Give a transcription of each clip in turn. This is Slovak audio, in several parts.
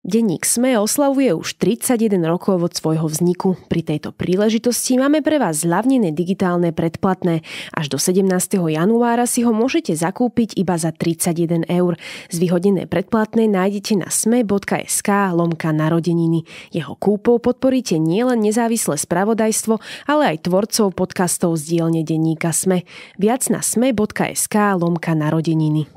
Denník SME oslavuje už 31 rokov od svojho vzniku. Pri tejto príležitosti máme pre vás zľavnené digitálne predplatné. Až do 17. januára si ho môžete zakúpiť iba za 31 eur. Zvyhodené predplatné nájdete na sme.sk lomka narodeniny. Jeho kúpou podporíte nielen nezávislé spravodajstvo, ale aj tvorcov podcastov z dielne denníka SME. Viac na sme.sk lomka narodeniny.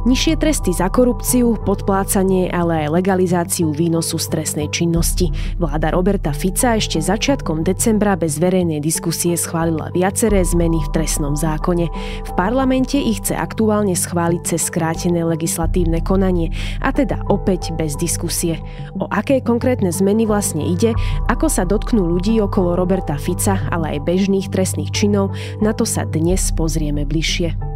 Nižšie tresty za korupciu, podplácanie, ale aj legalizáciu výnosu stresnej činnosti. Vláda Roberta Fica ešte začiatkom decembra bez verejnej diskusie schválila viaceré zmeny v trestnom zákone. V parlamente ich chce aktuálne schváliť cez skrátené legislatívne konanie, a teda opäť bez diskusie. O aké konkrétne zmeny vlastne ide, ako sa dotknú ľudí okolo Roberta Fica, ale aj bežných trestných činov, na to sa dnes pozrieme bližšie.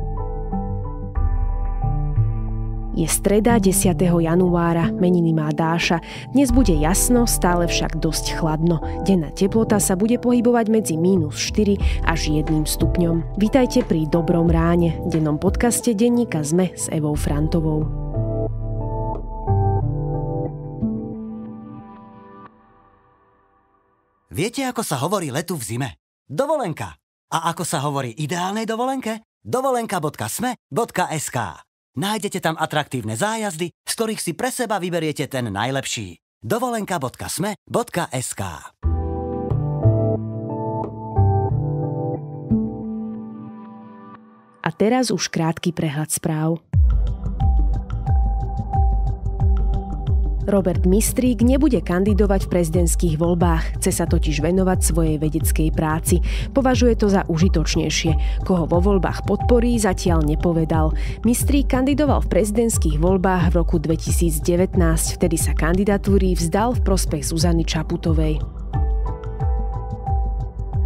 Je streda 10. januára, meniny má Dáša. Dnes bude jasno, stále však dosť chladno. Denná teplota sa bude pohybovať medzi mínus 4 až 1 stupňom. Vítajte pri Dobrom ráne, dennom podcaste denníka ZME s Evou Frantovou. Viete, ako sa hovorí letu v zime? Dovolenka. A ako sa hovorí ideálnej dovolenke? dovolenka.sme.sk Nájdete tam atraktívne zájazdy, z ktorých si pre seba vyberiete ten najlepší. dovolenka.sme.sk A teraz už krátky prehľad správ. Robert Mistrík nebude kandidovať v prezidentských voľbách, chce sa totiž venovať svojej vedeckej práci. Považuje to za užitočnejšie. Koho vo voľbách podporí, zatiaľ nepovedal. Mistrík kandidoval v prezidentských voľbách v roku 2019, vtedy sa kandidatúry vzdal v prospech Zuzany Čaputovej.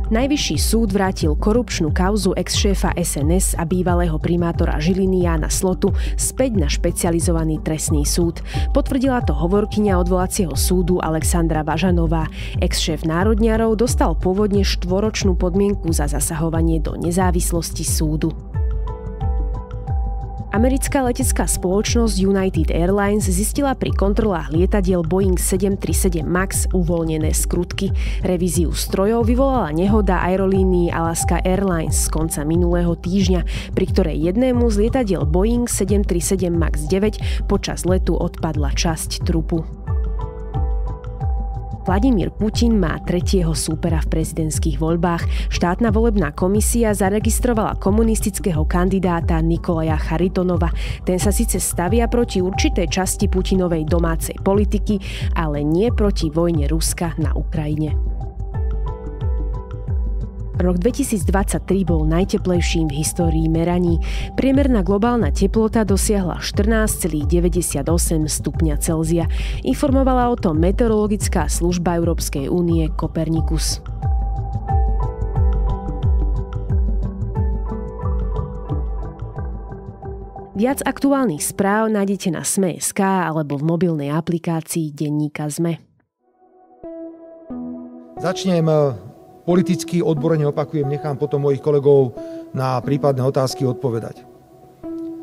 Najvyšší súd vrátil korupčnú kauzu ex-šéfa SNS a bývalého primátora Žiliny Jána Slotu späť na špecializovaný trestný súd. Potvrdila to hovorkyňa odvolacieho súdu Alexandra Važanová. Ex-šéf národňarov dostal pôvodne štvoročnú podmienku za zasahovanie do nezávislosti súdu. Americká letecká spoločnosť United Airlines zistila pri kontrolách lietadiel Boeing 737 MAX uvoľnené skrutky. Revíziu strojov vyvolala nehoda aerolínii Alaska Airlines z konca minulého týždňa, pri ktorej jednému z lietadiel Boeing 737 MAX 9 počas letu odpadla časť trupu. Vladimír Putin má tretieho súpera v prezidentských voľbách. Štátna volebná komisia zaregistrovala komunistického kandidáta Nikolaja Charitonova. Ten sa síce stavia proti určitej časti Putinovej domácej politiky, ale nie proti vojne Ruska na Ukrajine. Rok 2023 bol najteplejším v histórii meraní. Priemerná globálna teplota dosiahla 14,98 stupňa Celzia. Informovala o tom meteorologická služba Európskej únie Kopernikus. Viac aktuálnych správ nájdete na Sme.sk alebo v mobilnej aplikácii Denníka Zme. Začnem politicky, odborene opakujem, nechám potom mojich kolegov na prípadné otázky odpovedať.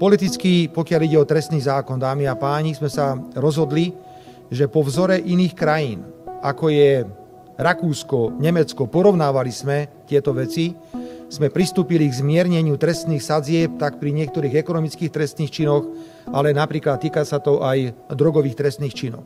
Politicky, pokiaľ ide o trestný zákon, dámy a páni, sme sa rozhodli, že po vzore iných krajín, ako je Rakúsko, Nemecko, porovnávali sme tieto veci, sme pristúpili k zmierneniu trestných sadzieb tak pri niektorých ekonomických trestných činoch, ale napríklad týka sa to aj drogových trestných činov.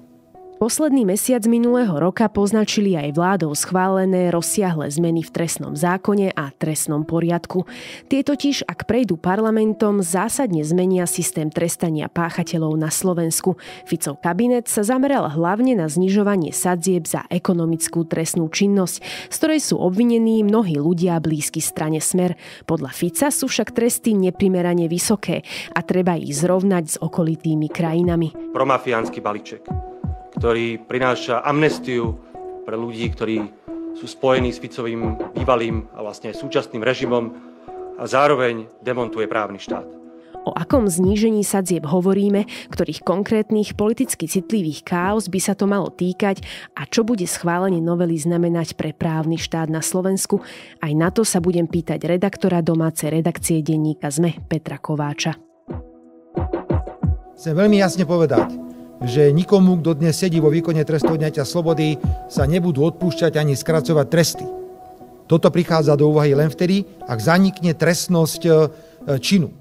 Posledný mesiac minulého roka poznačili aj vládou schválené rozsiahle zmeny v trestnom zákone a trestnom poriadku. Tie totiž, ak prejdú parlamentom, zásadne zmenia systém trestania páchateľov na Slovensku. Ficov kabinet sa zameral hlavne na znižovanie sadzieb za ekonomickú trestnú činnosť, z ktorej sú obvinení mnohí ľudia blízky strane Smer. Podľa Fica sú však tresty neprimerane vysoké a treba ich zrovnať s okolitými krajinami. Promafiánsky balíček ktorý prináša amnestiu pre ľudí, ktorí sú spojení s Ficovým bývalým a vlastne aj súčasným režimom a zároveň demontuje právny štát. O akom znížení sadzieb hovoríme, ktorých konkrétnych politicky citlivých káos by sa to malo týkať a čo bude schválenie novely znamenať pre právny štát na Slovensku, aj na to sa budem pýtať redaktora domácej redakcie denníka ZME Petra Kováča. Chcem veľmi jasne povedať, že nikomu, kto dnes sedí vo výkone trestu odňatia slobody, sa nebudú odpúšťať ani skracovať tresty. Toto prichádza do úvahy len vtedy, ak zanikne trestnosť e, činu.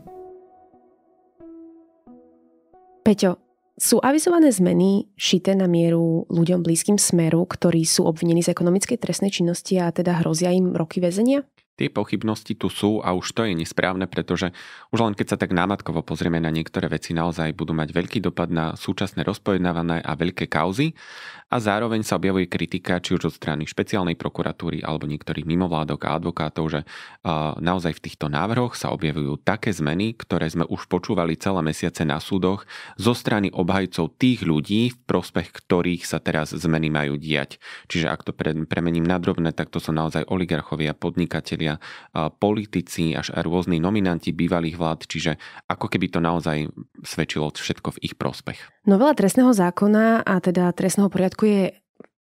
Peťo, sú avizované zmeny šité na mieru ľuďom blízkym smeru, ktorí sú obvinení z ekonomickej trestnej činnosti a teda hrozia im roky väzenia? Tie pochybnosti tu sú a už to je nesprávne, pretože už len keď sa tak námatkovo pozrieme na niektoré veci, naozaj budú mať veľký dopad na súčasné rozpojednávané a veľké kauzy a zároveň sa objavuje kritika či už od strany špeciálnej prokuratúry alebo niektorých mimovládok a advokátov, že naozaj v týchto návrhoch sa objavujú také zmeny, ktoré sme už počúvali celé mesiace na súdoch zo strany obhajcov tých ľudí, v prospech ktorých sa teraz zmeny majú diať. Čiže ak to premením na drobné, tak to sú naozaj oligarchovia, podnikatelia, členovia, politici až rôzni nominanti bývalých vlád, čiže ako keby to naozaj svedčilo všetko v ich prospech. Novela trestného zákona a teda trestného poriadku je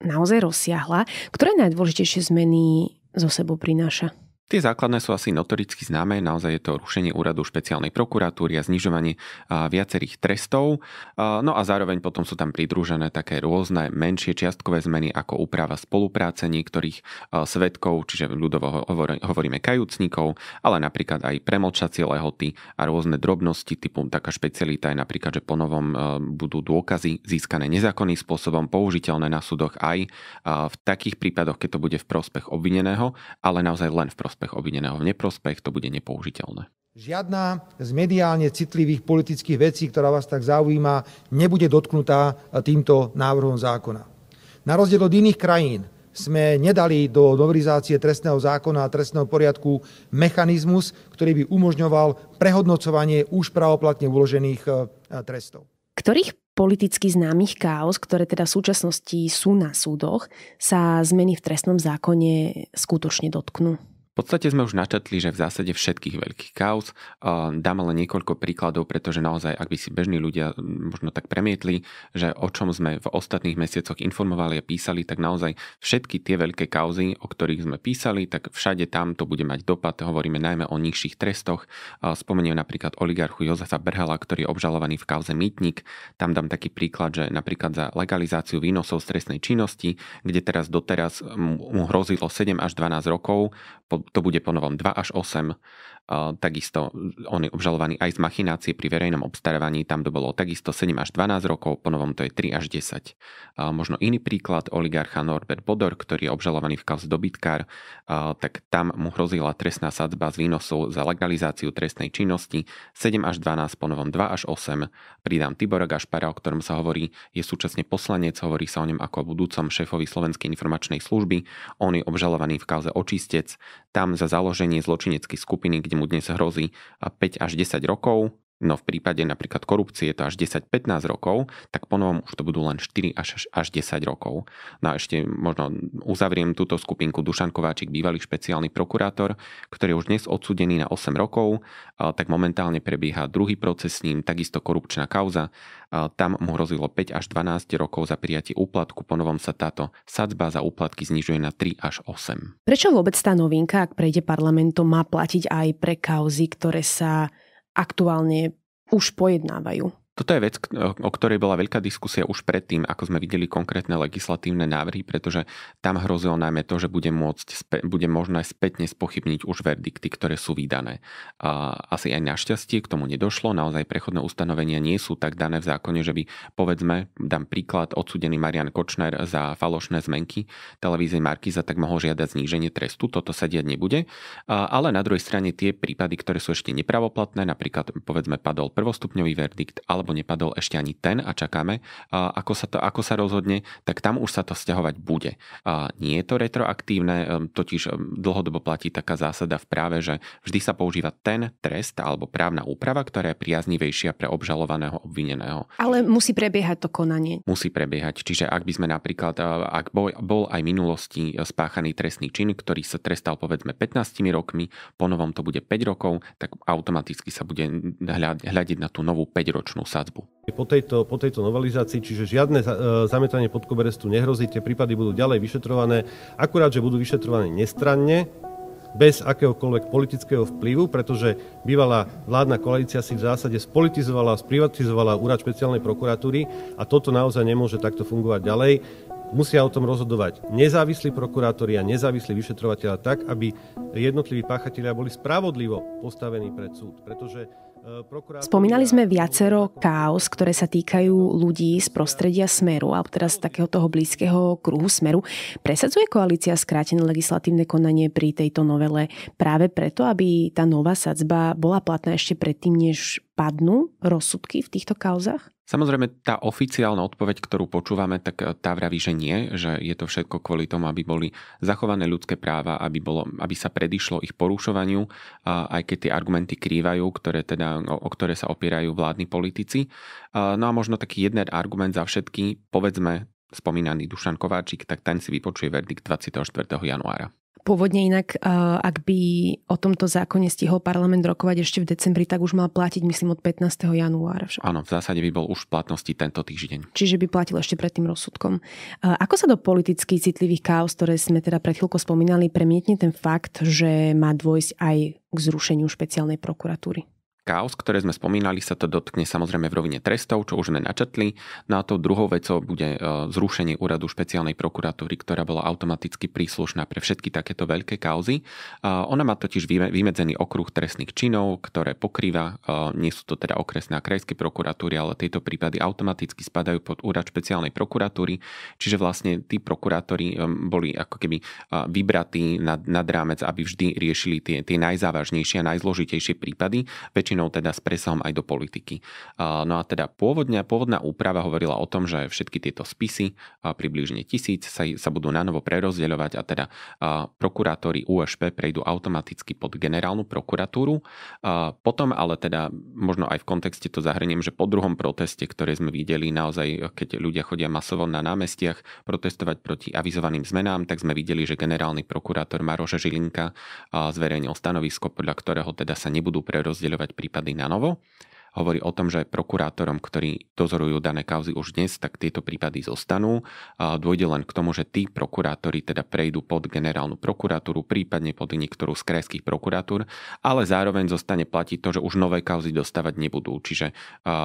naozaj rozsiahla. Ktoré najdôležitejšie zmeny zo sebou prináša? Tie základné sú asi notoricky známe, naozaj je to rušenie úradu špeciálnej prokuratúry a znižovanie viacerých trestov. No a zároveň potom sú tam pridružené také rôzne menšie čiastkové zmeny ako úprava spolupráce niektorých svetkov, čiže ľudovo hovoríme kajúcnikov, ale napríklad aj premlčacie lehoty a rôzne drobnosti typu taká špecialita je napríklad, že po novom budú dôkazy získané nezákonným spôsobom použiteľné na súdoch aj v takých prípadoch, keď to bude v prospech obvineného, ale naozaj len v prospech prospech obvineného v neprospech, to bude nepoužiteľné. Žiadna z mediálne citlivých politických vecí, ktorá vás tak zaujíma, nebude dotknutá týmto návrhom zákona. Na rozdiel od iných krajín sme nedali do novelizácie trestného zákona a trestného poriadku mechanizmus, ktorý by umožňoval prehodnocovanie už pravoplatne uložených e, trestov. Ktorých politicky známych chaos, ktoré teda v súčasnosti sú na súdoch, sa zmeny v trestnom zákone skutočne dotknú? V podstate sme už načetli, že v zásade všetkých veľkých kauz. Dáme len niekoľko príkladov, pretože naozaj, ak by si bežní ľudia možno tak premietli, že o čom sme v ostatných mesiacoch informovali a písali, tak naozaj všetky tie veľké kauzy, o ktorých sme písali, tak všade tam to bude mať dopad. Hovoríme najmä o nižších trestoch. Spomeniem napríklad oligarchu Jozefa Brhala, ktorý je obžalovaný v kauze Mýtnik. Tam dám taký príklad, že napríklad za legalizáciu výnosov z trestnej činnosti, kde teraz doteraz mu hrozilo 7 až 12 rokov, po to bude ponovom 2 až 8 Takisto on je obžalovaný aj z machinácie pri verejnom obstarávaní, tam to bolo takisto 7 až 12 rokov, po novom to je 3 až 10. Možno iný príklad, oligarcha Norbert Bodor, ktorý je obžalovaný v kauze dobytkár, tak tam mu hrozila trestná sadzba z výnosov za legalizáciu trestnej činnosti 7 až 12, po novom 2 až 8. Pridám Tibora Gašpara, o ktorom sa hovorí, je súčasne poslanec, hovorí sa o ňom ako o budúcom šéfovi Slovenskej informačnej služby. On je obžalovaný v kauze očistec, tam za založenie zločineckej skupiny, kde mu dnes hrozí 5 až 10 rokov No v prípade napríklad korupcie je to až 10-15 rokov, tak ponovom už to budú len 4 až, až 10 rokov. No a ešte možno uzavriem túto skupinku Dušan Kováčik, bývalý špeciálny prokurátor, ktorý je už dnes odsudený na 8 rokov, tak momentálne prebieha druhý proces s ním, takisto korupčná kauza. Tam mu hrozilo 5 až 12 rokov za prijatie úplatku, ponovom sa táto sadzba za úplatky znižuje na 3 až 8. Prečo vôbec tá novinka, ak prejde parlamentom, má platiť aj pre kauzy, ktoré sa aktuálne už pojednávajú. Toto je vec, o ktorej bola veľká diskusia už predtým, ako sme videli konkrétne legislatívne návrhy, pretože tam hrozilo najmä to, že bude, môcť, bude možné spätne spochybniť už verdikty, ktoré sú vydané. Asi aj našťastie k tomu nedošlo, naozaj prechodné ustanovenia nie sú tak dané v zákone, že by, povedzme, dám príklad, odsudený Marian Kočner za falošné zmenky televízie Markiza tak mohol žiadať zníženie trestu, toto sa diať nebude. Ale na druhej strane tie prípady, ktoré sú ešte nepravoplatné, napríklad povedzme padol prvostupňový verdikt, ale alebo nepadol ešte ani ten a čakáme, ako sa, to, ako sa rozhodne, tak tam už sa to stiahovať bude. Nie je to retroaktívne, totiž dlhodobo platí taká zásada v práve, že vždy sa používa ten trest alebo právna úprava, ktorá je priaznivejšia pre obžalovaného obvineného. Ale musí prebiehať to konanie. Musí prebiehať. Čiže ak by sme napríklad, ak bol, bol aj v minulosti e, spáchaný trestný čin, ktorý sa trestal povedzme 15 rokmi, po novom to bude 5 rokov, tak automaticky sa bude hľadiť na tú novú 5-ročnú sadbu. Po tejto, po tejto novelizácii, čiže žiadne e, zametanie pod koberec tu nehrozí, tie prípady budú ďalej vyšetrované, akurát, že budú vyšetrované nestranne, bez akéhokoľvek politického vplyvu, pretože bývalá vládna koalícia si v zásade spolitizovala, sprivatizovala úrad špeciálnej prokuratúry a toto naozaj nemôže takto fungovať ďalej. Musia o tom rozhodovať nezávislí prokurátori a nezávislí vyšetrovateľa tak, aby jednotliví páchatelia boli spravodlivo postavení pred súd, pretože Spomínali sme viacero chaos, ktoré sa týkajú ľudí z prostredia Smeru, alebo teraz takého toho blízkeho kruhu Smeru. Presadzuje koalícia skrátené legislatívne konanie pri tejto novele práve preto, aby tá nová sadzba bola platná ešte predtým, než padnú rozsudky v týchto kauzach? Samozrejme, tá oficiálna odpoveď, ktorú počúvame, tak eh, tá vraví, že nie, že je to všetko kvôli tomu, aby boli zachované ľudské práva, aby, bolo, aby sa predišlo ich porušovaniu, aj keď tie argumenty krývajú, ktoré teda, o ktoré sa opierajú vládni politici. No a možno taký jeden argument za všetky, povedzme, spomínaný Dušan Kováčik, tak ten si vypočuje verdikt 24. januára. Pôvodne inak, eh, ak by o tomto zákone stihol parlament rokovať ešte v decembri, tak už mal platiť, myslím, od 15. januára. Však. Áno, v zásade by bol už v platnosti tento týždeň. Čiže by platil ešte pred tým rozsudkom. Eh, ako sa do politicky citlivých chaos, ktoré sme teda pred chvíľkou spomínali, premietne ten fakt, že má dôjsť aj k zrušeniu špeciálnej prokuratúry? Chaos, ktoré sme spomínali, sa to dotkne samozrejme v rovine trestov, čo už sme načetli. No a druhou vecou bude e, zrušenie úradu špeciálnej prokuratúry, ktorá bola automaticky príslušná pre všetky takéto veľké kauzy. E, ona má totiž vymedzený okruh trestných činov, ktoré pokrýva. E, nie sú to teda okresné a krajské prokuratúry, ale tieto prípady automaticky spadajú pod úrad špeciálnej prokuratúry. Čiže vlastne tí prokurátori boli ako keby vybratí nad, nad rámec, aby vždy riešili tie, tie najzávažnejšie a najzložitejšie prípady väčšinou teda s presahom aj do politiky. No a teda pôvodne, pôvodná úprava hovorila o tom, že všetky tieto spisy, približne tisíc, sa, sa budú nanovo prerozdeľovať a teda prokurátori USP prejdú automaticky pod generálnu prokuratúru. Potom ale teda, možno aj v kontexte to zahrniem, že po druhom proteste, ktoré sme videli naozaj, keď ľudia chodia masovo na námestiach protestovať proti avizovaným zmenám, tak sme videli, že generálny prokurátor Maroša Žilinka zverejnil stanovisko, podľa ktorého teda sa nebudú prerozdeľovať prípady na novo. Hovorí o tom, že prokurátorom, ktorí dozorujú dané kauzy už dnes, tak tieto prípady zostanú. Dôjde len k tomu, že tí prokurátori teda prejdú pod generálnu prokuratúru, prípadne pod niektorú z krajských prokuratúr, ale zároveň zostane platiť to, že už nové kauzy dostávať nebudú. Čiže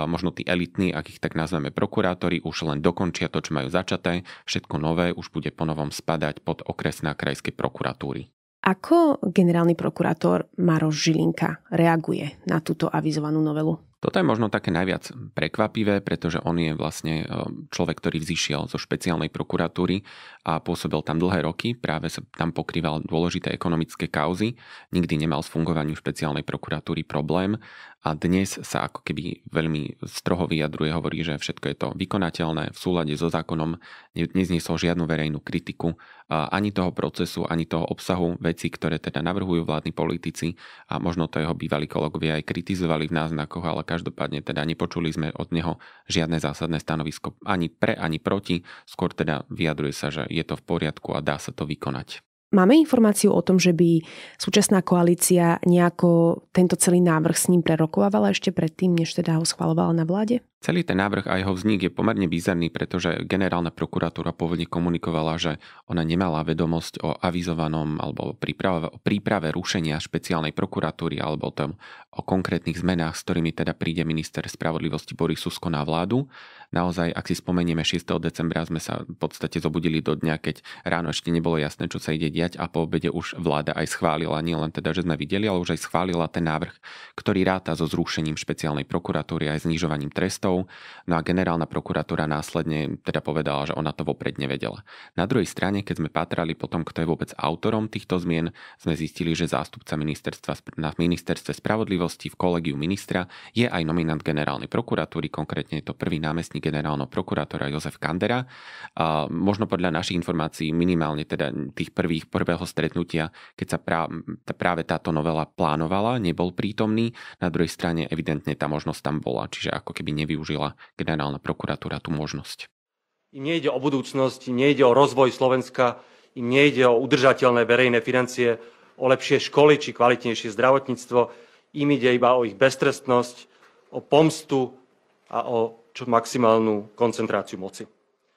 možno tí elitní, ak ich tak nazveme prokurátori, už len dokončia to, čo majú začaté, všetko nové už bude ponovom spadať pod okresná krajské prokuratúry. Ako generálny prokurátor Maroš Žilinka reaguje na túto avizovanú novelu? Toto je možno také najviac prekvapivé, pretože on je vlastne e, človek, ktorý vzýšiel zo špeciálnej prokuratúry a pôsobil tam dlhé roky, práve sa tam pokrýval dôležité ekonomické kauzy, nikdy nemal s fungovaním špeciálnej prokuratúry problém a dnes sa ako keby veľmi stroho vyjadruje, hovorí, že všetko je to vykonateľné v súlade so zákonom, nezniesol žiadnu verejnú kritiku ani toho procesu, ani toho obsahu veci, ktoré teda navrhujú vládni politici a možno to jeho bývalí kolegovia aj kritizovali v náznakoch, ale každopádne teda nepočuli sme od neho žiadne zásadné stanovisko ani pre, ani proti, skôr teda vyjadruje sa, že je to v poriadku a dá sa to vykonať. Máme informáciu o tom, že by súčasná koalícia nejako tento celý návrh s ním prerokovala ešte predtým, než teda ho schvalovala na vláde? Celý ten návrh a jeho vznik je pomerne bizarný, pretože generálna prokuratúra pôvodne komunikovala, že ona nemala vedomosť o avizovanom alebo o príprave, o príprave rušenia špeciálnej prokuratúry alebo o, tom, o konkrétnych zmenách, s ktorými teda príde minister spravodlivosti Boris Susko na vládu. Naozaj, ak si spomenieme, 6. decembra sme sa v podstate zobudili do dňa, keď ráno ešte nebolo jasné, čo sa ide diať a po obede už vláda aj schválila, len teda, že sme videli, ale už aj schválila ten návrh, ktorý ráta so zrušením špeciálnej prokuratúry aj znižovaním trestov trestov. No a generálna prokuratúra následne teda povedala, že ona to vopred nevedela. Na druhej strane, keď sme patrali potom, kto je vôbec autorom týchto zmien, sme zistili, že zástupca ministerstva na ministerstve spravodlivosti v kolegiu ministra je aj nominant generálnej prokuratúry, konkrétne je to prvý námestník generálneho prokurátora Jozef Kandera. A možno podľa našich informácií minimálne teda tých prvých, prvého stretnutia, keď sa prá, práve táto novela plánovala, nebol prítomný. Na druhej strane evidentne tá možnosť tam bola, čiže ako keby nevy využila generálna prokuratúra tú možnosť. Im nejde o budúcnosť, im nejde o rozvoj Slovenska, im nejde o udržateľné verejné financie, o lepšie školy či kvalitnejšie zdravotníctvo. Im ide iba o ich beztrestnosť, o pomstu a o čo maximálnu koncentráciu moci.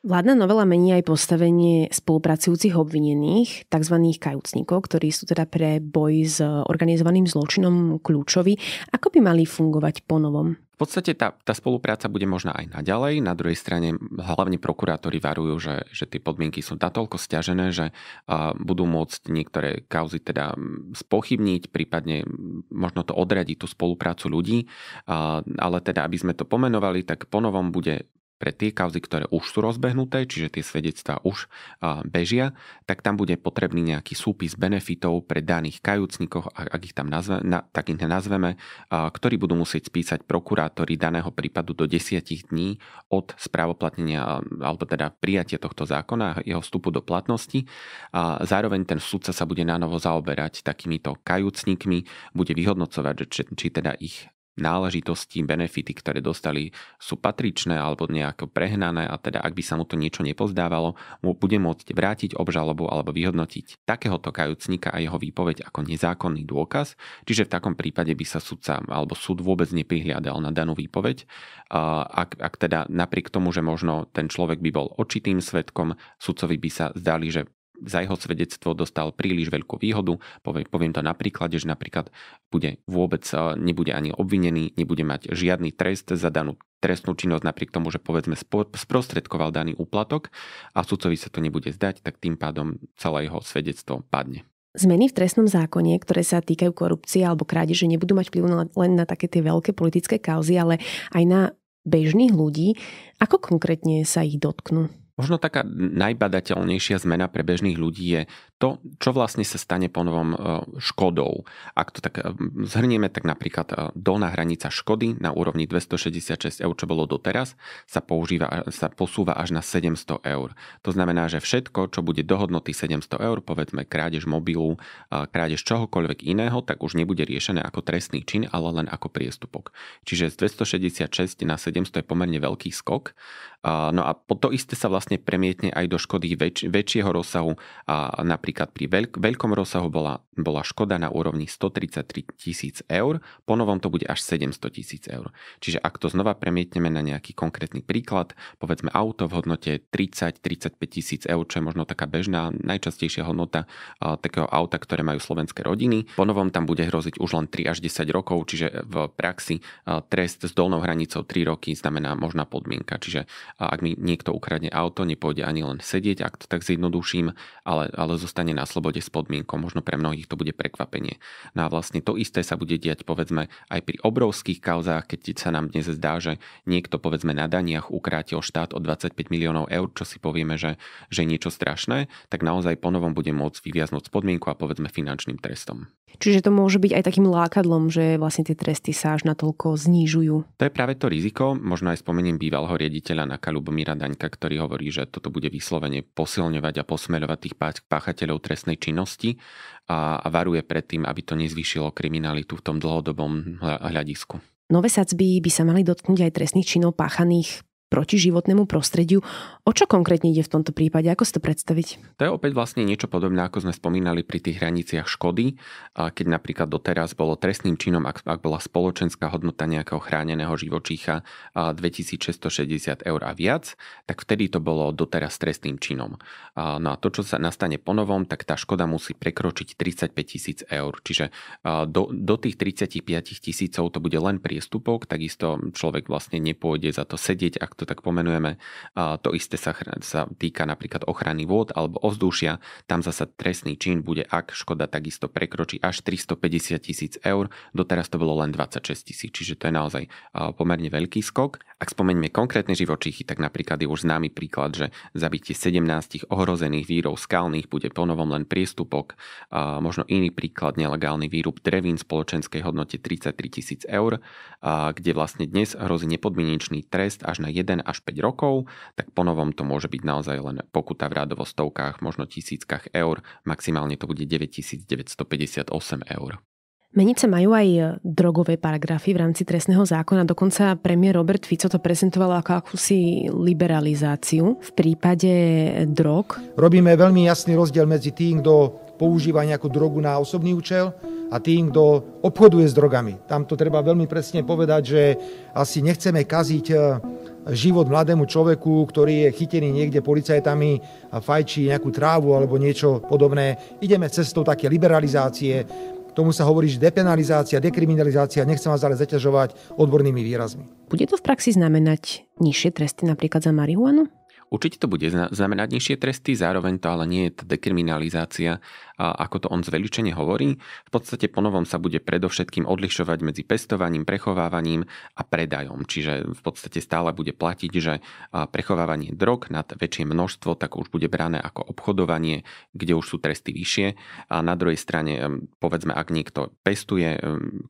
Vládna novela mení aj postavenie spolupracujúcich obvinených, tzv. kajúcnikov, ktorí sú teda pre boj s organizovaným zločinom kľúčovi. Ako by mali fungovať po novom? podstate tá, tá spolupráca bude možná aj naďalej. Na druhej strane hlavne prokurátori varujú, že, že tie podmienky sú natoľko stiažené, že uh, budú môcť niektoré kauzy teda spochybniť, prípadne možno to odradiť tú spoluprácu ľudí. Uh, ale teda, aby sme to pomenovali, tak ponovom bude pre tie kauzy, ktoré už sú rozbehnuté, čiže tie svedectvá už bežia, tak tam bude potrebný nejaký súpis benefitov pre daných kajúcnikov, ak ich tam nazve, na, tak ich nazveme, ktorí budú musieť spísať prokurátori daného prípadu do 10 dní od správoplatnenia alebo teda prijatia tohto zákona, a jeho vstupu do platnosti. A zároveň ten súdca sa bude na novo zaoberať takýmito kajúcnikmi, bude vyhodnocovať, či, či teda ich náležitosti, benefity, ktoré dostali, sú patričné alebo nejako prehnané a teda ak by sa mu to niečo nepozdávalo, mu bude môcť vrátiť obžalobu alebo vyhodnotiť takéhoto kajúcnika a jeho výpoveď ako nezákonný dôkaz, čiže v takom prípade by sa sudca alebo súd vôbec neprihliadal na danú výpoveď. Ak, ak teda napriek tomu, že možno ten človek by bol očitým svetkom, sudcovi by sa zdali, že za jeho svedectvo dostal príliš veľkú výhodu. Poviem to na príklade, že napríklad bude vôbec eh, nebude ani obvinený, nebude mať žiadny trest za danú trestnú činnosť napriek tomu, že povedzme sprostredkoval daný úplatok a sudcovi sa to nebude zdať, tak tým pádom celé jeho svedectvo padne. Zmeny v trestnom zákone, ktoré sa týkajú korupcie alebo krádeže, nebudú mať vplyv len na také tie veľké politické kauzy, ale aj na bežných ľudí. Ako konkrétne sa ich dotknú? Možno taká najbadateľnejšia zmena pre bežných ľudí je to, čo vlastne sa stane po novom e, škodou. Ak to tak e, zhrnieme, tak napríklad e, dolná hranica škody na úrovni 266 eur, čo bolo doteraz, sa, používa, sa posúva až na 700 eur. To znamená, že všetko, čo bude dohodnoty 700 eur, povedzme krádež mobilu, krádež čohokoľvek iného, tak už nebude riešené ako trestný čin, ale len ako priestupok. Čiže z 266 na 700 je pomerne veľký skok. No a po to isté sa vlastne premietne aj do škody väč- väčšieho rozsahu, napríklad Napríklad pri veľk- veľkom rozsahu bola, bola škoda na úrovni 133 tisíc eur, po novom to bude až 700 tisíc eur. Čiže ak to znova premietneme na nejaký konkrétny príklad, povedzme auto v hodnote 30-35 tisíc eur, čo je možno taká bežná, najčastejšia hodnota a, takého auta, ktoré majú slovenské rodiny, po novom tam bude hroziť už len 3 až 10 rokov, čiže v praxi a, trest s dolnou hranicou 3 roky znamená možná podmienka. Čiže a, ak mi niekto ukradne auto, nepôjde ani len sedieť, ak to tak zjednoduším, ale, ale zostane zostane na slobode s podmienkou, možno pre mnohých to bude prekvapenie. No a vlastne to isté sa bude diať povedzme aj pri obrovských kauzách, keď sa nám dnes zdá, že niekto povedzme na daniach ukrátil štát o 25 miliónov eur, čo si povieme, že, že je niečo strašné, tak naozaj ponovom bude môcť vyviaznúť s podmienkou a povedzme finančným trestom. Čiže to môže byť aj takým lákadlom, že vlastne tie tresty sa až natoľko znižujú. To je práve to riziko. Možno aj spomením bývalého riaditeľa NAKA Mira Daňka, ktorý hovorí, že toto bude vyslovene posilňovať a posmerovať tých páchateľov trestnej činnosti a, varuje pred tým, aby to nezvýšilo kriminalitu v tom dlhodobom hľadisku. Nové sadzby by sa mali dotknúť aj trestných činov páchaných proti životnému prostrediu. O čo konkrétne ide v tomto prípade? Ako si to predstaviť? To je opäť vlastne niečo podobné, ako sme spomínali pri tých hraniciach škody, keď napríklad doteraz bolo trestným činom, ak, ak bola spoločenská hodnota nejakého chráneného živočícha 2660 eur a viac, tak vtedy to bolo doteraz trestným činom. No a to, čo sa nastane ponovom, tak tá škoda musí prekročiť 35 tisíc eur. Čiže do, do tých 35 tisícov to bude len priestupok, takisto človek vlastne nepôjde za to sedieť, ak to to tak pomenujeme. To isté sa, sa týka napríklad ochrany vôd alebo ovzdušia. Tam zasa trestný čin bude, ak škoda takisto prekročí až 350 tisíc eur. Doteraz to bolo len 26 tisíc, čiže to je naozaj pomerne veľký skok. Ak spomeňme konkrétne živočíchy, tak napríklad je už známy príklad, že zabitie 17 ohrozených vírov skalných bude ponovom len priestupok. Možno iný príklad, nelegálny výrub drevín spoločenskej hodnote 33 tisíc eur, kde vlastne dnes hrozí nepodmienečný trest až na 1. 1 až 5 rokov, tak ponovom to môže byť naozaj len pokuta v rádovo stovkách, možno tisíckach eur, maximálne to bude 9958 eur. Meniť sa majú aj drogové paragrafy v rámci trestného zákona. Dokonca premiér Robert Fico to prezentoval ako akúsi liberalizáciu v prípade drog. Robíme veľmi jasný rozdiel medzi tým, kto používa nejakú drogu na osobný účel a tým, kto obchoduje s drogami. Tam to treba veľmi presne povedať, že asi nechceme kaziť eh, život mladému človeku, ktorý je chytený niekde policajtami a fajčí nejakú trávu alebo niečo podobné. Ideme cestou také liberalizácie, tomu sa hovorí, že depenalizácia, dekriminalizácia, nechcem vás ale zaťažovať odbornými výrazmi. Bude to v praxi znamenať nižšie tresty napríklad za marihuanu? Určite to bude znamenať nižšie tresty, zároveň to ale nie je tá dekriminalizácia, ako to on zveličene hovorí. V podstate ponovom sa bude predovšetkým odlišovať medzi pestovaním, prechovávaním a predajom. Čiže v podstate stále bude platiť, že prechovávanie drog nad väčšie množstvo tak už bude brané ako obchodovanie, kde už sú tresty vyššie. A na druhej strane, povedzme, ak niekto pestuje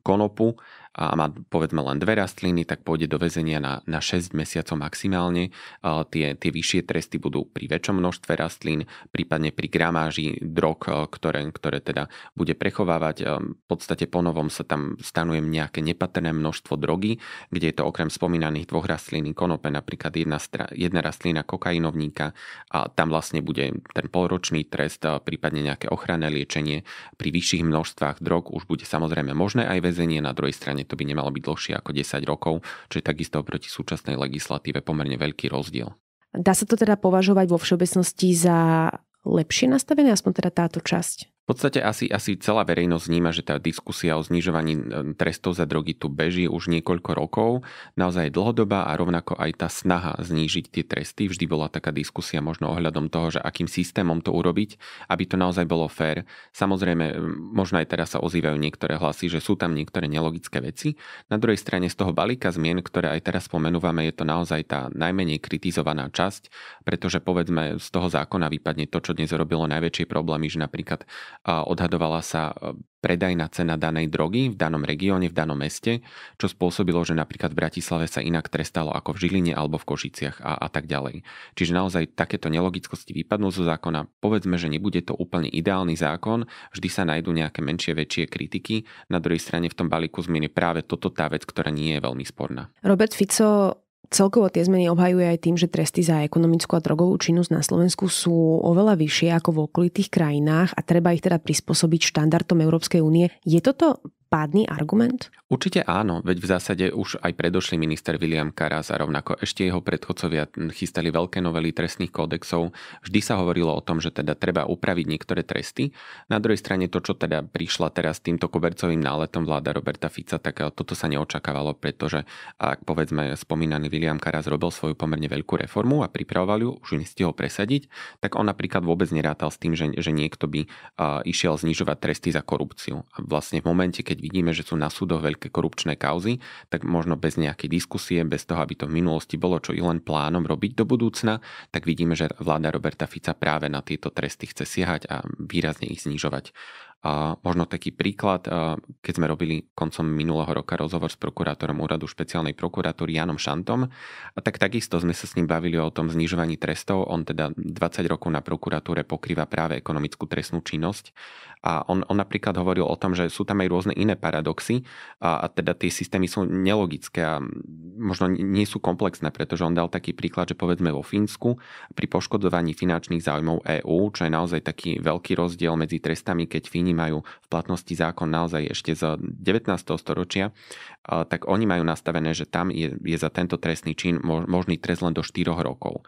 konopu a má povedzme len dve rastliny, tak pôjde do väzenia na, na 6 mesiacov maximálne. Tie, tie vyššie tresty budú pri väčšom množstve rastlín, prípadne pri gramáži drog, e, ktoré, ktoré teda bude prechovávať. E, v podstate po novom sa tam stanuje nejaké nepatrné množstvo drogy, kde je to okrem spomínaných dvoch rastlín konope napríklad jedna, stra, jedna rastlina kokainovníka a tam vlastne bude ten polročný trest, e, prípadne nejaké ochranné liečenie. Pri vyšších množstvách drog už bude samozrejme možné aj väzenie, na druhej strane minimálne to by nemalo byť dlhšie ako 10 rokov, čo je takisto oproti súčasnej legislatíve pomerne veľký rozdiel. Dá sa to teda považovať vo všeobecnosti za lepšie nastavené, aspoň teda táto časť v podstate asi, asi celá verejnosť vníma, že tá diskusia o znižovaní e, trestov za drogy tu beží už niekoľko rokov, naozaj dlhodobá a rovnako aj tá snaha znížiť tie tresty. Vždy bola taká diskusia možno ohľadom toho, že akým systémom to urobiť, aby to naozaj bolo fér. Samozrejme, možno aj teraz sa ozývajú niektoré hlasy, že sú tam niektoré nelogické veci. Na druhej strane z toho balíka zmien, ktoré aj teraz spomenúvame, je to naozaj tá najmenej kritizovaná časť, pretože povedzme z toho zákona vypadne to, čo dnes robilo najväčšie problémy, že napríklad odhadovala sa e, predajná cena danej drogy v danom regióne, v danom meste, čo spôsobilo, že napríklad v Bratislave sa inak trestalo ako v Žiline alebo v Košiciach a, a tak ďalej. Čiže naozaj takéto nelogickosti vypadnú zo zákona. Povedzme, že nebude to úplne ideálny zákon, vždy sa nájdú nejaké menšie, väčšie kritiky. Na druhej strane v tom balíku zmien práve toto tá vec, ktorá nie je veľmi sporná. Robert Fico Celkovo tie zmeny obhajuje aj tým, že tresty za ekonomickú a drogovú činnosť na Slovensku sú oveľa vyššie ako v okolitých krajinách a treba ich teda prispôsobiť štandardom Európskej únie. Je toto pádny argument? Určite áno, veď v zásade už aj predošlý minister William Karas a rovnako ešte jeho predchodcovia chystali veľké novely trestných kódexov. Vždy sa hovorilo o tom, že teda treba upraviť niektoré tresty. Na druhej strane to, čo teda prišla teraz týmto kobercovým náletom vláda Roberta Fica, tak e, toto sa neočakávalo, pretože ak povedzme spomínaný William Karas robil svoju pomerne veľkú reformu a pripravoval ju, už ju nestihol presadiť, tak on napríklad vôbec nerátal s tým, že, že niekto by išiel znižovať tresty za korupciu. A vlastne v momente, keď vidíme, že sú na súdoch veľké korupčné kauzy, tak možno bez nejakej diskusie, bez toho, aby to v minulosti bolo čo i len plánom robiť do budúcna, tak vidíme, že vláda Roberta Fica práve na tieto tresty chce siahať a výrazne ich znižovať. A možno taký príklad, keď sme robili koncom minulého roka rozhovor s prokurátorom úradu špeciálnej prokuratúry Janom Šantom, a tak takisto sme sa s ním bavili o tom znižovaní trestov. On teda 20 rokov na prokuratúre pokrýva práve ekonomickú trestnú činnosť. A on, on napríklad hovoril o tom, že sú tam aj rôzne iné paradoxy a, a teda tie systémy sú nelogické a možno nie sú komplexné, pretože on dal taký príklad, že povedzme vo Fínsku pri poškodovaní finančných záujmov EÚ, čo je naozaj taký veľký rozdiel medzi trestami, keď Fíni ktorí majú v platnosti zákon naozaj ešte z 19. storočia, tak oni majú nastavené, že tam je, je za tento trestný čin možný trest len do 4 rokov.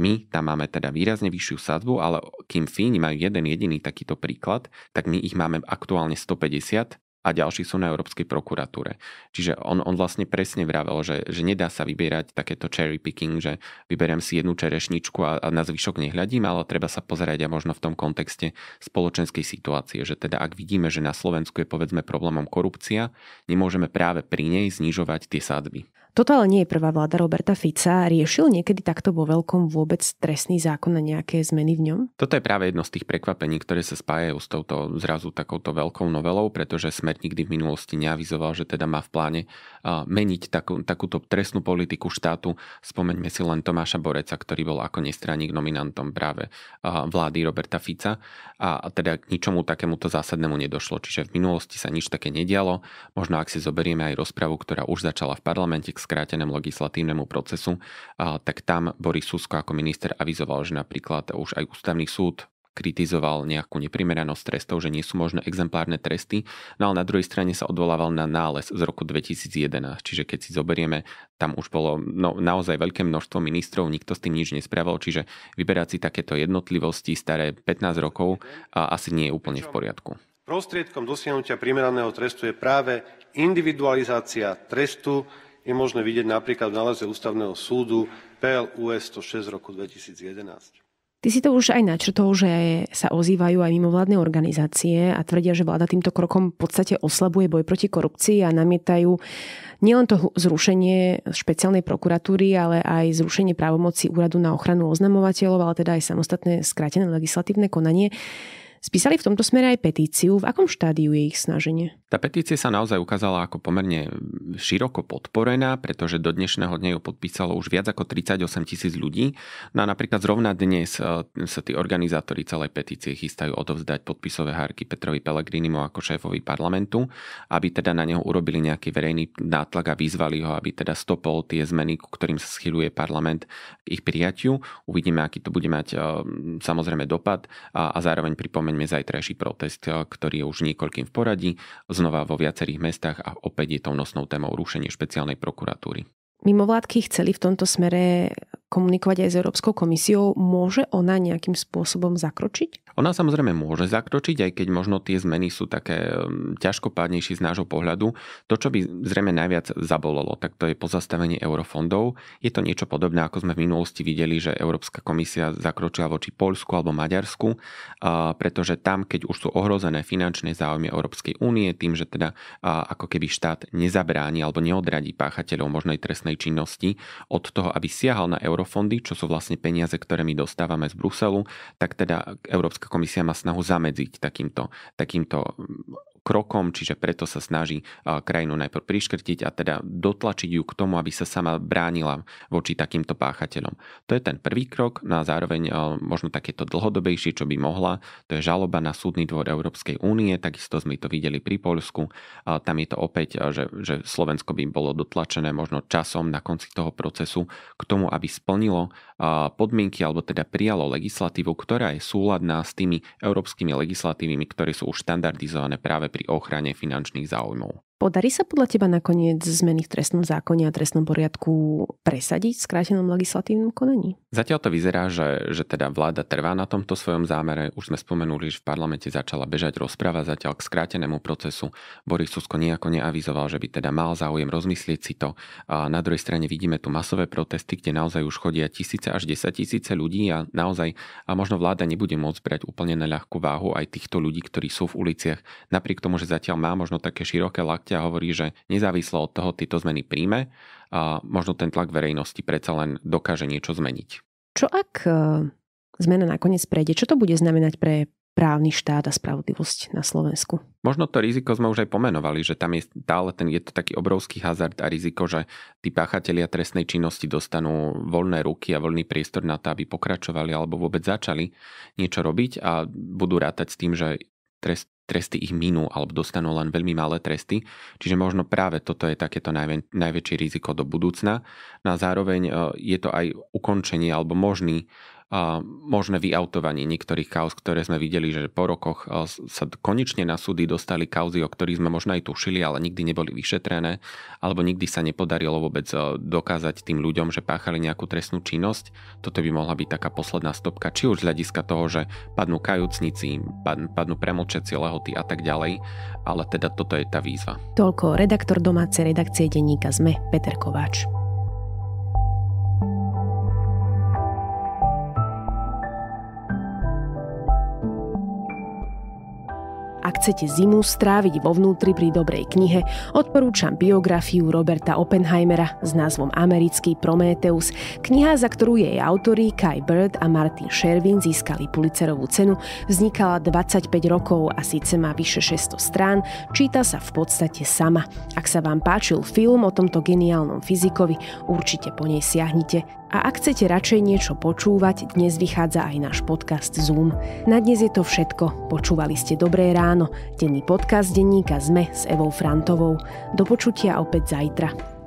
My tam máme teda výrazne vyššiu sadzbu, ale kým Fíni majú jeden jediný takýto príklad, tak my ich máme aktuálne 150 a ďalší sú na Európskej prokuratúre. Čiže on, on vlastne presne vravel, že, že nedá sa vybierať takéto cherry picking, že vyberiem si jednu čerešničku a, a na zvyšok nehľadím, ale treba sa pozerať a možno v tom kontexte spoločenskej situácie, že teda ak vidíme, že na Slovensku je povedzme problémom korupcia, nemôžeme práve pri nej znižovať tie sadby. Toto ale nie je prvá vláda Roberta Fica. Riešil niekedy takto vo veľkom vôbec trestný zákon na nejaké zmeny v ňom? Toto je práve jedno z tých prekvapení, ktoré sa spájajú s touto zrazu takouto veľkou novelou, pretože smer nikdy v minulosti neavizoval, že teda má v pláne meniť takú, takúto trestnú politiku štátu. Spomeňme si len Tomáša Boreca, ktorý bol ako nestraník nominantom práve vlády Roberta Fica a teda k ničomu takémuto zásadnému nedošlo. Čiže v minulosti sa nič také nedialo. Možno ak si zoberieme aj rozpravu, ktorá už začala v parlamente k skrátenému legislatívnemu procesu, tak tam Boris Susko ako minister avizoval, že napríklad už aj ústavný súd kritizoval nejakú neprimeranosť trestov, že nie sú možné exemplárne tresty, no ale na druhej strane sa odvolával na nález z roku 2011, čiže keď si zoberieme, tam už bolo no, naozaj veľké množstvo ministrov, nikto s tým nič nespravil, čiže vyberať si takéto jednotlivosti staré 15 rokov a asi nie je úplne v poriadku. Prostriedkom dosiahnutia primeraného trestu je práve individualizácia trestu, je možné vidieť napríklad v náleze Ústavného súdu PLUS 106 roku 2011. Ty si to už aj načrtol, že sa ozývajú aj mimovládne organizácie a tvrdia, že vláda týmto krokom v podstate oslabuje boj proti korupcii a namietajú nielen to zrušenie špeciálnej prokuratúry, ale aj zrušenie právomoci úradu na ochranu oznamovateľov, ale teda aj samostatné skrátené legislatívne konanie. Spísali v tomto smere aj petíciu. V akom štádiu je ich snaženie? Tá petícia sa naozaj ukázala ako pomerne široko podporená, pretože do dnešného dňa ju podpísalo už viac ako 38 tisíc ľudí. No a napríklad zrovna dnes eh, sa tí organizátori celej petície chystajú odovzdať podpisové hárky Petrovi Pelegrinimu ako šéfovi parlamentu, aby teda na neho urobili nejaký verejný nátlak a vyzvali ho, aby teda stopol tie zmeny, ku ktorým sa schyluje parlament ich prijatiu. Uvidíme, aký to bude mať eh, samozrejme dopad a, a zároveň pripomíname Spomeňme zajtrajší protest, eh, ktorý je už niekoľkým v poradí, znova vo viacerých mestách a opäť je tou nosnou témou rušenie špeciálnej prokuratúry. Mimovládky chceli v tomto smere komunikovať aj s Európskou komisiou, môže ona nejakým spôsobom zakročiť? Ona samozrejme môže zakročiť, aj keď možno tie zmeny sú také mm, ťažkopádnejšie z nášho pohľadu. To, čo by zrejme najviac zabolalo, tak to je pozastavenie eurofondov. Je to niečo podobné, ako sme v minulosti videli, že Európska komisia zakročila voči Polsku alebo Maďarsku, pretože tam, keď už sú ohrozené finančné záujmy Európskej únie, tým, že teda ako keby štát nezabráni alebo neodradí páchateľov možnej trestnej činnosti od toho, aby siahal na euro eurofondy, čo sú vlastne peniaze, ktoré my dostávame z Bruselu, tak teda Európska komisia má snahu zamedziť takýmto, takýmto krokom, čiže preto sa snaží krajinu najprv priškrtiť a teda dotlačiť ju k tomu, aby sa sama bránila voči takýmto páchateľom. To je ten prvý krok, no a zároveň možno takéto dlhodobejšie, čo by mohla, to je žaloba na súdny dvor Európskej únie, takisto sme to videli pri Poľsku, tam je to opäť, že, že Slovensko by bolo dotlačené možno časom na konci toho procesu k tomu, aby splnilo podmienky alebo teda prijalo legislatívu, ktorá je súladná s tými európskymi legislatívami, ktoré sú už štandardizované práve pri pri ochrane finančných záujmov. Podarí sa podľa teba nakoniec zmeny v trestnom zákone a trestnom poriadku presadiť v skrátenom legislatívnom konaní? Zatiaľ to vyzerá, že, že teda vláda trvá na tomto svojom zámere. Už sme spomenuli, že v parlamente začala bežať rozpráva zatiaľ k skrátenému procesu. Boris Susko nejako neavizoval, že by teda mal záujem rozmyslieť si to. A na druhej strane vidíme tu masové protesty, kde naozaj už chodia tisíce až desať tisíce ľudí a naozaj a možno vláda nebude môcť brať úplne na ľahkú váhu aj týchto ľudí, ktorí sú v uliciach. Napriek tomu, že zatiaľ má možno také široké lakte štáte a hovorí, že nezávislo od toho tieto zmeny príjme a možno ten tlak verejnosti predsa len dokáže niečo zmeniť. Čo ak e, zmena nakoniec prejde? Čo to bude znamenať pre právny štát a spravodlivosť na Slovensku? Možno to riziko sme už aj pomenovali, že tam je stále ten, je to taký obrovský hazard a riziko, že tí páchatelia trestnej činnosti dostanú voľné ruky a voľný priestor na to, aby pokračovali alebo vôbec začali niečo robiť a budú rátať s tým, že trest tresty ich minú alebo dostanú len veľmi malé tresty. Čiže možno práve toto je takéto najvä, najväčšie riziko do budúcna. No a zároveň e, je to aj ukončenie alebo možný možné vyautovanie niektorých kauz, ktoré sme videli, že po rokoch eh, sa konečne na súdy dostali kauzy, o ktorých sme možno aj tušili, ale nikdy neboli vyšetrené, alebo nikdy sa nepodarilo vôbec eh, dokázať tým ľuďom, že páchali nejakú trestnú činnosť. Toto by mohla byť taká posledná stopka, či už z hľadiska toho, že padnú kajúcnici, padnú premlčacie lehoty a tak ďalej, ale teda toto je tá výzva. Toľko redaktor domácej redakcie denníka sme Peter Kováč. chcete zimu stráviť vo vnútri pri dobrej knihe, odporúčam biografiu Roberta Oppenheimera s názvom Americký Prometheus. Kniha, za ktorú jej autory Kai Bird a Martin Sherwin získali Pulitzerovú cenu, vznikala 25 rokov a síce má vyše 600 strán, číta sa v podstate sama. Ak sa vám páčil film o tomto geniálnom fyzikovi, určite po nej siahnite. A ak chcete radšej niečo počúvať, dnes vychádza aj náš podcast Zoom. Na dnes je to všetko. Počúvali ste Dobré ráno, denný podcast denníka ZME s Evou Frantovou. Do počutia opäť zajtra.